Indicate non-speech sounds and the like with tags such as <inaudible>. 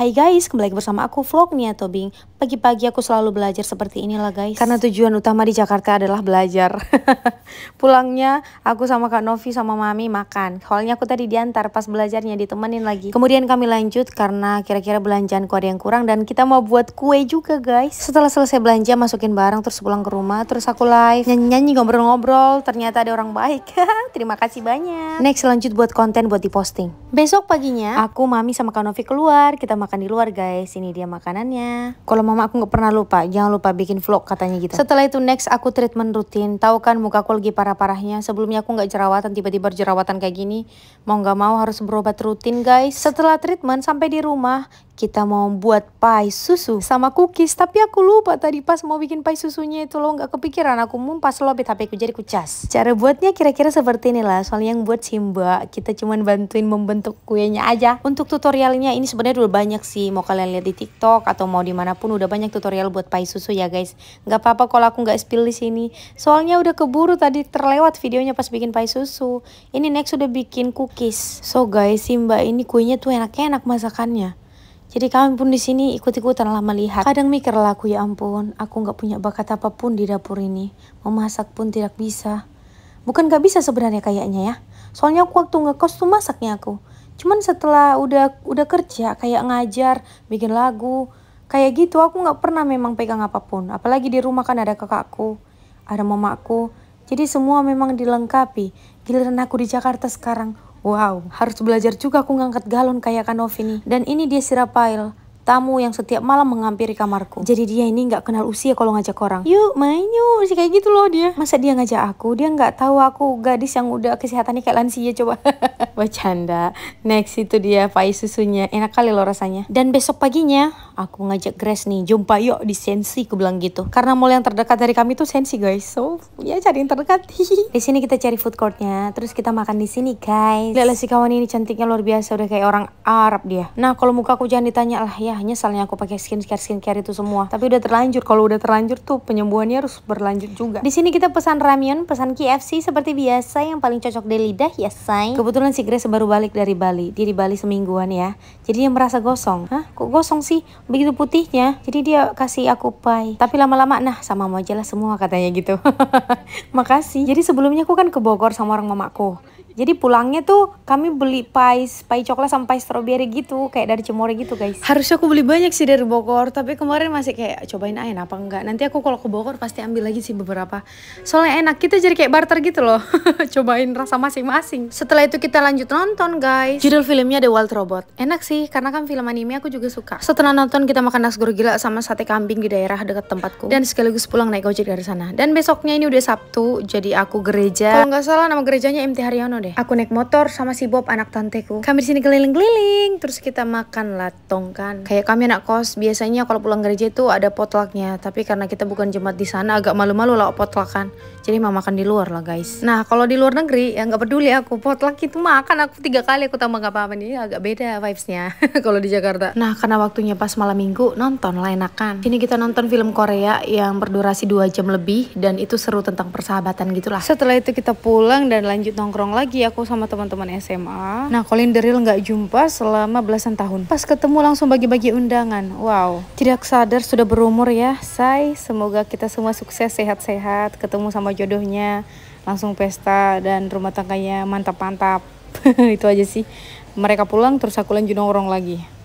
Hai guys, kembali lagi bersama aku vlog vlognya Tobing Pagi-pagi aku selalu belajar seperti inilah guys Karena tujuan utama di Jakarta adalah belajar <laughs> Pulangnya aku sama Kak Novi sama Mami makan Soalnya aku tadi diantar pas belajarnya ditemenin lagi Kemudian kami lanjut karena kira-kira belanjaanku ada yang kurang Dan kita mau buat kue juga guys Setelah selesai belanja masukin barang terus pulang ke rumah Terus aku live nyanyi-nyanyi ngobrol-ngobrol Ternyata ada orang baik <laughs> Terima kasih banyak Next lanjut buat konten buat diposting Besok paginya aku Mami sama Kak Novi keluar Kita makan makan di luar guys ini dia makanannya kalau mama aku nggak pernah lupa jangan lupa bikin vlog katanya gitu setelah itu next aku treatment rutin tahu kan muka aku lagi parah-parahnya sebelumnya aku nggak jerawatan tiba-tiba jerawatan kayak gini mau nggak mau harus berobat rutin guys setelah treatment sampai di rumah kita mau buat pai susu sama cookies tapi aku lupa tadi pas mau bikin pai susunya itu lo nggak kepikiran aku mumpas lobet tapi aku jadi kucas cara buatnya kira-kira seperti inilah soalnya yang buat Simba kita cuman bantuin membentuk kuenya aja untuk tutorialnya ini sebenarnya udah banyak sih mau kalian lihat di TikTok atau mau dimanapun udah banyak tutorial buat pai susu ya guys nggak apa-apa kalau aku nggak spill di sini soalnya udah keburu tadi terlewat videonya pas bikin pai susu ini next udah bikin cookies so guys Simba ini kuenya tuh enak-enak masakannya jadi kami pun di sini ikut-ikutanlah ikutan melihat. Kadang mikir, laku ya ampun, aku nggak punya bakat apapun di dapur ini. Memasak pun tidak bisa. Bukan nggak bisa sebenarnya kayaknya ya. Soalnya aku waktu nggak kostum masaknya aku. Cuman setelah udah udah kerja kayak ngajar, bikin lagu, kayak gitu aku nggak pernah memang pegang apapun. Apalagi di rumah kan ada kakakku, ada mamaku. Jadi semua memang dilengkapi. Giliran aku di Jakarta sekarang, Wow, harus belajar juga aku ngangkat galon kayak Kanovi nih. Dan ini dia sirapail tamu yang setiap malam menghampiri kamarku. Jadi dia ini nggak kenal usia kalau ngajak orang. Yuk main yuk, sih kayak gitu loh dia. Masa dia ngajak aku, dia nggak tahu aku gadis yang udah kesehatannya kayak lansia coba. <laughs> Bercanda. Next itu dia pai susunya, enak kali loh rasanya. Dan besok paginya aku ngajak Grace nih, jumpa yuk di Sensi, aku bilang gitu. Karena mall yang terdekat dari kami tuh Sensi guys, so ya cari yang terdekat. <laughs> di sini kita cari food courtnya, terus kita makan di sini guys. Lihatlah si kawan ini cantiknya luar biasa, udah kayak orang Arab dia. Nah kalau muka aku jangan ditanya lah ya, ah nyesalnya aku pakai skincare skincare itu semua tapi udah terlanjur kalau udah terlanjur tuh penyembuhannya harus berlanjut juga di sini kita pesan ramyun pesan KFC seperti biasa yang paling cocok di lidah ya say kebetulan si Grace baru balik dari Bali dia di Bali semingguan ya jadi dia merasa gosong hah kok gosong sih begitu putihnya jadi dia kasih aku pai tapi lama-lama nah sama mau jelas semua katanya gitu <laughs> makasih jadi sebelumnya aku kan ke Bogor sama orang mamaku jadi pulangnya tuh kami beli pais, pai coklat sampai pais stroberi gitu, kayak dari Cemore gitu guys. Harusnya aku beli banyak sih dari Bogor, tapi kemarin masih kayak cobain aja apa enggak. Nanti aku kalau ke Bogor pasti ambil lagi sih beberapa. Soalnya enak, kita jadi kayak barter gitu loh. <laughs> cobain rasa masing-masing. Setelah itu kita lanjut nonton guys. Judul filmnya The Wild Robot. Enak sih, karena kan film anime aku juga suka. Setelah nonton kita makan nasi goreng gila sama sate kambing di daerah dekat tempatku. Dan sekaligus pulang naik ojek dari sana. Dan besoknya ini udah Sabtu, jadi aku gereja. Kalau nggak salah nama gerejanya MT Haryono deh. Aku naik motor sama si Bob anak tanteku. Kami di sini keliling-keliling, terus kita makan latong kan. Kayak kami anak kos, biasanya kalau pulang gereja itu ada potlucknya, tapi karena kita bukan jemaat di sana agak malu-malu lah potluck kan. Jadi mau makan di luar lah guys. Nah kalau di luar negeri ya nggak peduli aku potluck itu makan aku tiga kali aku tambah nggak apa-apa nih agak beda vibesnya <laughs> kalau di Jakarta. Nah karena waktunya pas malam minggu nonton lah enakan. Sini kita nonton film Korea yang berdurasi dua jam lebih dan itu seru tentang persahabatan gitulah. Setelah itu kita pulang dan lanjut nongkrong lagi lagi aku sama teman-teman SMA. Nah, kalian deril nggak jumpa selama belasan tahun. Pas ketemu langsung bagi-bagi undangan. Wow, tidak sadar sudah berumur ya, say. Semoga kita semua sukses, sehat-sehat, ketemu sama jodohnya, langsung pesta dan rumah tangganya mantap-mantap. <laughs> Itu aja sih. Mereka pulang terus aku lanjut nongkrong lagi.